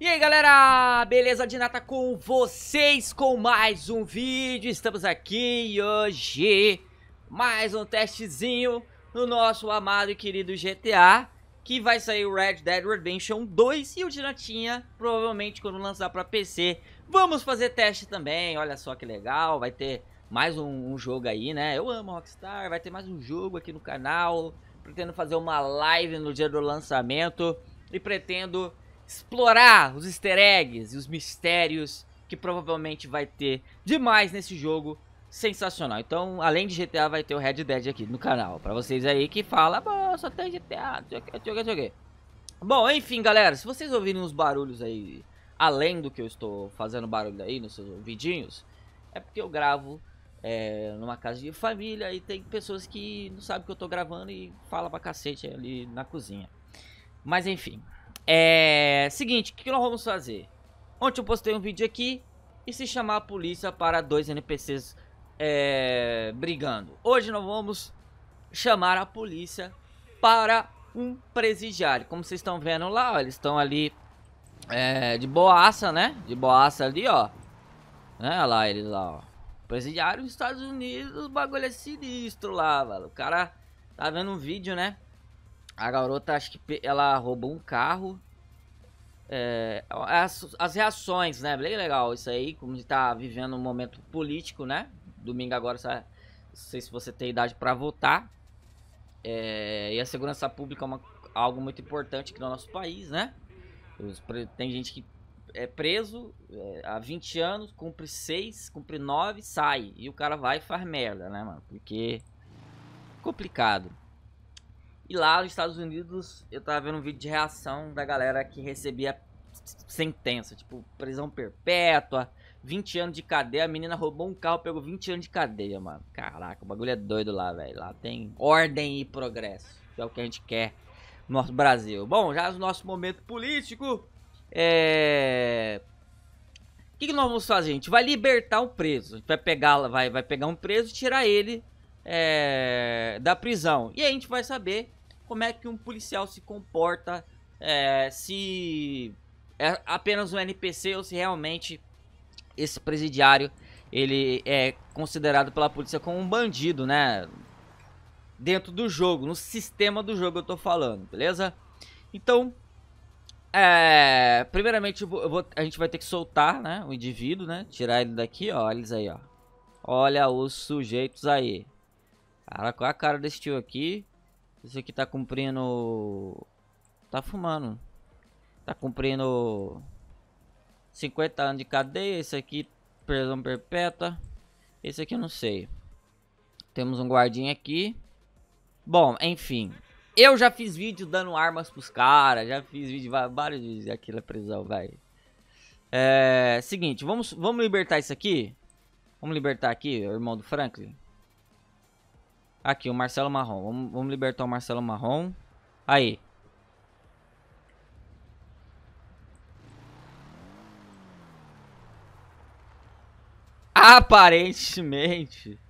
E aí galera, beleza de nata com vocês com mais um vídeo, estamos aqui hoje mais um testezinho no nosso amado e querido GTA que vai sair o Red Dead Redemption 2 e o Dinatinha provavelmente quando lançar para PC vamos fazer teste também, olha só que legal, vai ter mais um, um jogo aí né, eu amo Rockstar, vai ter mais um jogo aqui no canal, pretendo fazer uma live no dia do lançamento e pretendo explorar os easter eggs e os mistérios que provavelmente vai ter demais nesse jogo sensacional. Então, além de GTA, vai ter o Red Dead aqui no canal. Pra vocês aí que falam, ah, só tem GTA, joguei, joguei. Bom, enfim, galera, se vocês ouvirem uns barulhos aí, além do que eu estou fazendo barulho aí nos seus ouvidinhos, é porque eu gravo é, numa casa de família e tem pessoas que não sabem que eu tô gravando e fala pra cacete ali na cozinha. Mas enfim, é. Seguinte, o que nós vamos fazer? Ontem eu postei um vídeo aqui e se chamar a polícia para dois NPCs é, brigando. Hoje nós vamos chamar a polícia para um presidiário. Como vocês estão vendo lá, ó, eles estão ali é, de boaça, né? De boaça ali, ó. Né? Olha lá eles lá, ó. Presidiário dos Estados Unidos, o bagulho é sinistro lá, mano. O cara tá vendo um vídeo, né? A garota, acho que ela roubou um carro. É, as, as, reações, né? Bem legal isso aí, como está vivendo um momento político, né? Domingo agora, sabe? não sei se você tem idade para votar. É, e a segurança pública é uma, algo muito importante aqui no nosso país, né? tem gente que é preso é, há 20 anos, cumpre 6, cumpre 9, sai. E o cara vai e faz merda, né, mano? Porque é complicado. E lá nos Estados Unidos, eu tava vendo um vídeo de reação da galera que recebia sentença, tipo prisão perpétua, 20 anos de cadeia. A menina roubou um carro, pegou 20 anos de cadeia, mano. Caraca, o bagulho é doido lá, velho. Lá tem ordem e progresso, que é o que a gente quer no nosso Brasil. Bom, já no nosso momento político, é. O que, que, nós vamos fazer? A gente vai libertar um preso. A gente vai pegar, vai, vai pegar um preso e tirar ele é... da prisão. E aí a gente vai saber como é que um policial se comporta, é, se é apenas um NPC ou se realmente esse presidiário ele é considerado pela polícia como um bandido, né? Dentro do jogo, no sistema do jogo eu tô falando, beleza? Então, é, primeiramente vou, a gente vai ter que soltar, né, o indivíduo, né? Tirar ele daqui, ó, olha eles aí, ó. Olha os sujeitos aí. Cara, qual a cara desse tio aqui? Esse aqui tá cumprindo. Tá fumando. Tá cumprindo 50 anos de cadeia. Esse aqui, prisão perpétua. Esse aqui eu não sei. Temos um guardinha aqui. Bom, enfim. Eu já fiz vídeo dando armas pros caras. Já fiz vídeo, vários vídeos aqui na prisão, vai. É, seguinte, vamos, vamos libertar isso aqui. Vamos libertar aqui, o irmão do Franklin. Aqui, o Marcelo Marrom. Vamos, vamos libertar o Marcelo Marrom. Aí. Aparentemente.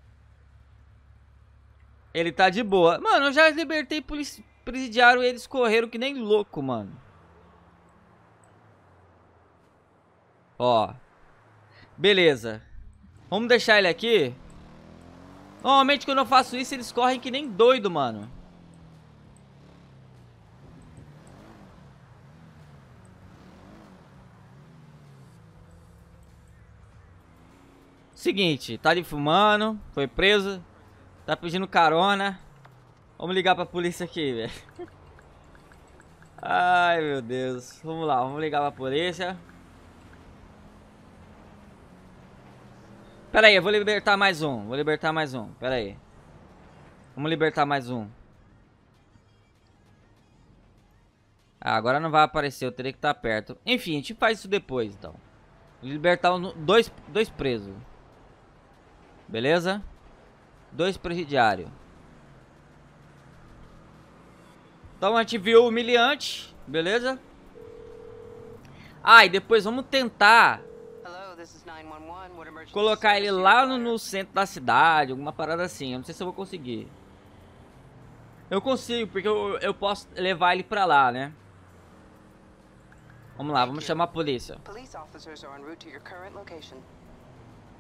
Ele tá de boa. Mano, eu já libertei presidiário e eles correram que nem louco, mano. Ó. Beleza. Vamos deixar ele aqui. Normalmente quando eu faço isso, eles correm que nem doido, mano. Seguinte, tá ali fumando, foi preso, tá pedindo carona. Vamos ligar pra polícia aqui, velho. Ai, meu Deus. Vamos lá, vamos ligar pra polícia. Pera aí, eu vou libertar mais um. Vou libertar mais um. Pera aí. Vamos libertar mais um. Ah, agora não vai aparecer. Eu teria que estar tá perto. Enfim, a gente faz isso depois, então. Vou libertar dois, dois presos. Beleza? Dois presidiários. Então a gente viu o humilhante. Beleza? Ah, e depois vamos tentar... Hello, this is 911 colocar ele lá no, no, centro da cidade, alguma parada assim. Eu não sei se eu vou conseguir. Eu consigo, porque eu, eu posso levar ele pra lá, né? Vamos lá, vamos chamar a polícia.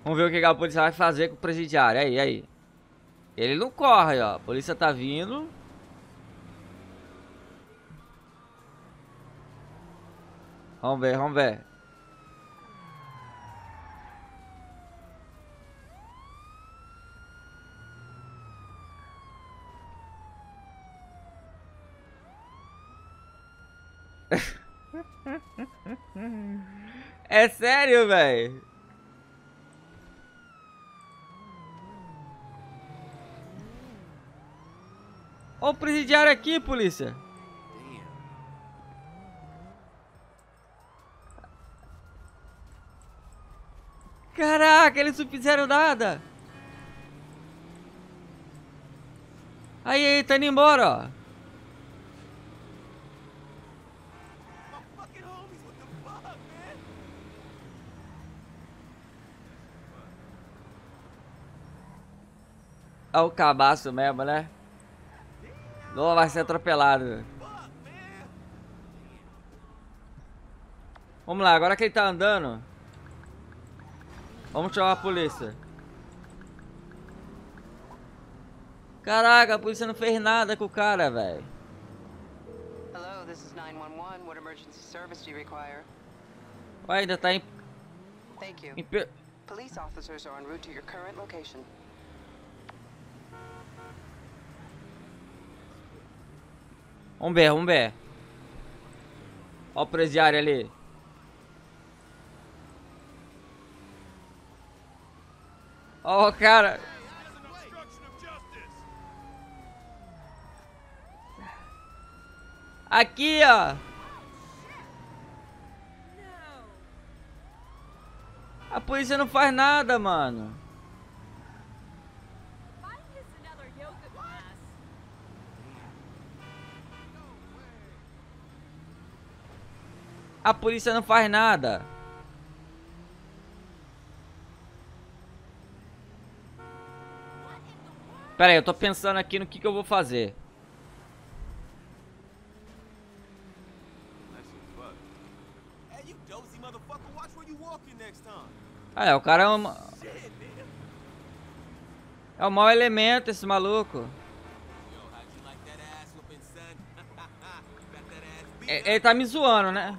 Vamos ver o que a polícia vai fazer com o presidiário. Aí, aí. Ele não corre, ó. A polícia tá vindo. Vamos ver, vamos ver. É sério, velho? Ó o presidiário aqui, polícia. Caraca, eles não fizeram nada. Aí, aí, tá indo embora, ó. É o cabaço mesmo, né? Não vai ser atropelado. Vamos lá, agora que ele tá andando. Vamos chamar a polícia. Caraca, a polícia não fez nada com o cara, velho. Hello, this is 911. What emergency service do you require? Ué, ainda tá em... Thank you. Em... Police officers are en route to your current location. Vamos ver, vamos ver. o presiário ali. Ó o cara. Aqui, ó. A polícia não faz nada, mano. A polícia não faz nada. Pera aí, eu tô pensando aqui no que, que eu vou fazer. Ah, é, o cara é um... É um mau elemento esse maluco. Ele tá me zoando, né?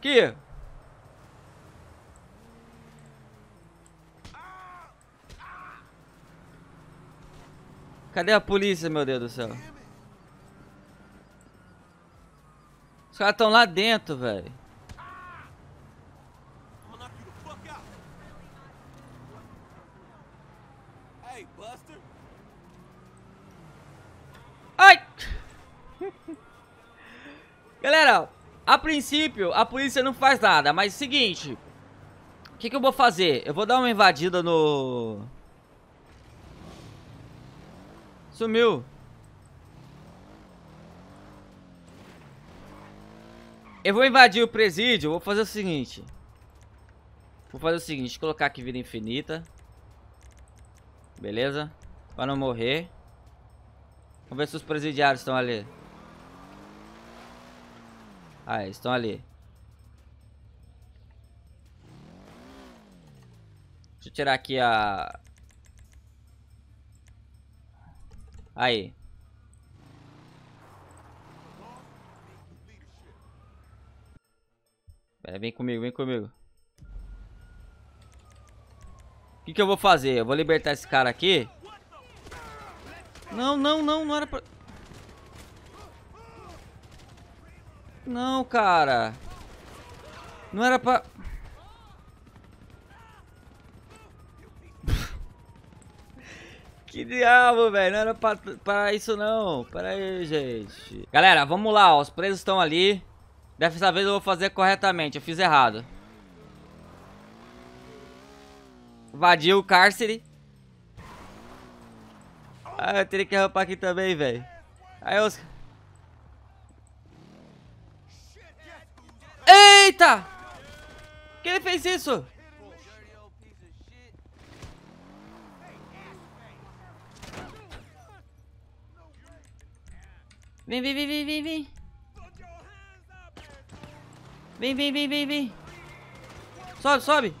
Aqui. Cadê a polícia, meu Deus do céu? Os caras estão lá dentro, velho. Ai! Galera, a princípio, a polícia não faz nada, mas seguinte. O que, que eu vou fazer? Eu vou dar uma invadida no... Sumiu. Eu vou invadir o presídio, vou fazer o seguinte. Vou fazer o seguinte, colocar aqui vida infinita. Beleza? Pra não morrer. Vamos ver se os presidiários estão ali. Ah, eles estão ali. Deixa eu tirar aqui a... Aí. Pera, vem comigo, vem comigo. O que, que eu vou fazer? Eu vou libertar esse cara aqui? Não, não, não, não era pra... Não, cara. Não era pra... Que diabo, velho. Não era pra, pra, isso, não. Pera aí, gente. Galera, vamos lá. Os presos estão ali. Dessa vez eu vou fazer corretamente. Eu fiz errado. Invadiu o cárcere. Ah, eu teria que arrumar aqui também, velho. Aí os... Eita! Por que ele fez isso? Vem, vem, vem, vem, vem, vem. Vem, vem, vem, vem, vem. Sobe, sobe.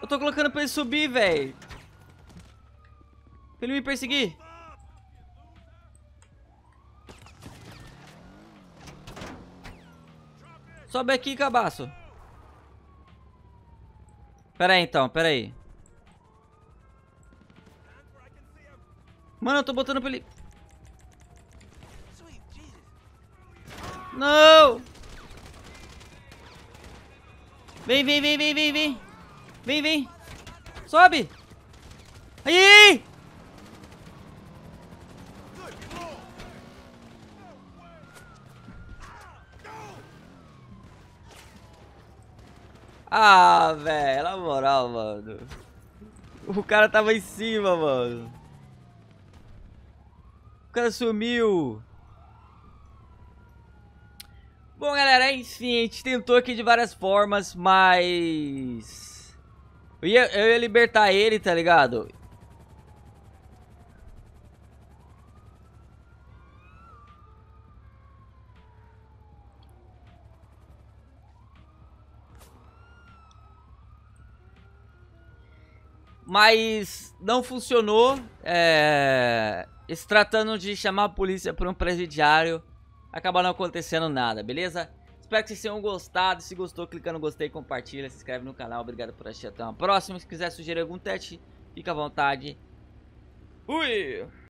Eu tô colocando pra ele subir, velho. Pra ele me perseguir. Sobe aqui, cabaço. Pera aí, então. Pera aí. Mano, eu tô botando pra ele... Não! Vem, vem, vem, vem, vem, vem. Vem, vem. Sobe! Aí! Ah, velho, na moral, mano. O cara tava em cima, mano. O cara sumiu. Bom, galera, enfim, a gente tentou aqui de várias formas, mas... Eu ia, eu ia libertar ele, tá ligado? mas não funcionou. É... Se tratando de chamar a polícia para um presidiário, acaba não acontecendo nada, beleza? Espero que vocês tenham gostado. Se gostou, clica no gostei, compartilha, se inscreve no canal. Obrigado por assistir. Até uma próxima. Se quiser sugerir algum teste, fica à vontade. Fui!